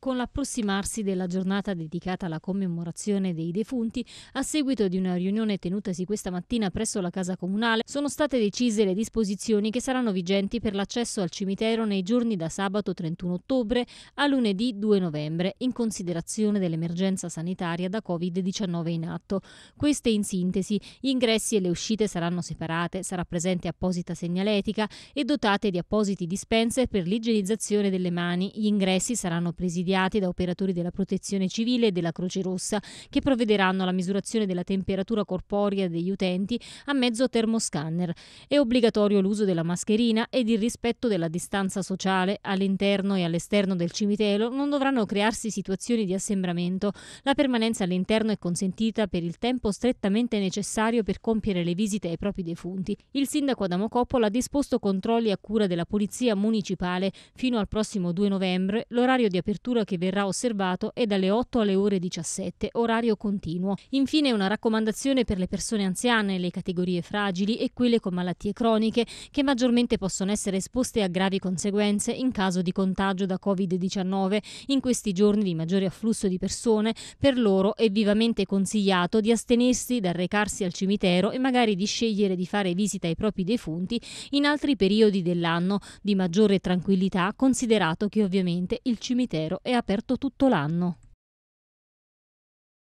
Con l'approssimarsi della giornata dedicata alla commemorazione dei defunti, a seguito di una riunione tenutasi questa mattina presso la Casa Comunale, sono state decise le disposizioni che saranno vigenti per l'accesso al cimitero nei giorni da sabato 31 ottobre a lunedì 2 novembre, in considerazione dell'emergenza sanitaria da Covid-19 in atto. Queste in sintesi, gli ingressi e le uscite saranno separate, sarà presente apposita segnaletica e dotate di appositi dispenser per l'igienizzazione delle mani. Gli ingressi saranno presidi presidiati da operatori della Protezione Civile e della Croce Rossa, che provvederanno alla misurazione della temperatura corporea degli utenti a mezzo termoscanner. È obbligatorio l'uso della mascherina ed il rispetto della distanza sociale all'interno e all'esterno del cimitero non dovranno crearsi situazioni di assembramento. La permanenza all'interno è consentita per il tempo strettamente necessario per compiere le visite ai propri defunti. Il sindaco Adamo Coppola ha disposto controlli a cura della Polizia Municipale fino al prossimo 2 novembre, l'orario di apertura misura che verrà osservato è dalle 8 alle ore 17, orario continuo. Infine una raccomandazione per le persone anziane, le categorie fragili e quelle con malattie croniche che maggiormente possono essere esposte a gravi conseguenze in caso di contagio da Covid-19. In questi giorni di maggiore afflusso di persone, per loro è vivamente consigliato di astenersi dal recarsi al cimitero e magari di scegliere di fare visita ai propri defunti in altri periodi dell'anno di maggiore tranquillità, considerato che ovviamente il cimitero è è aperto tutto l'anno.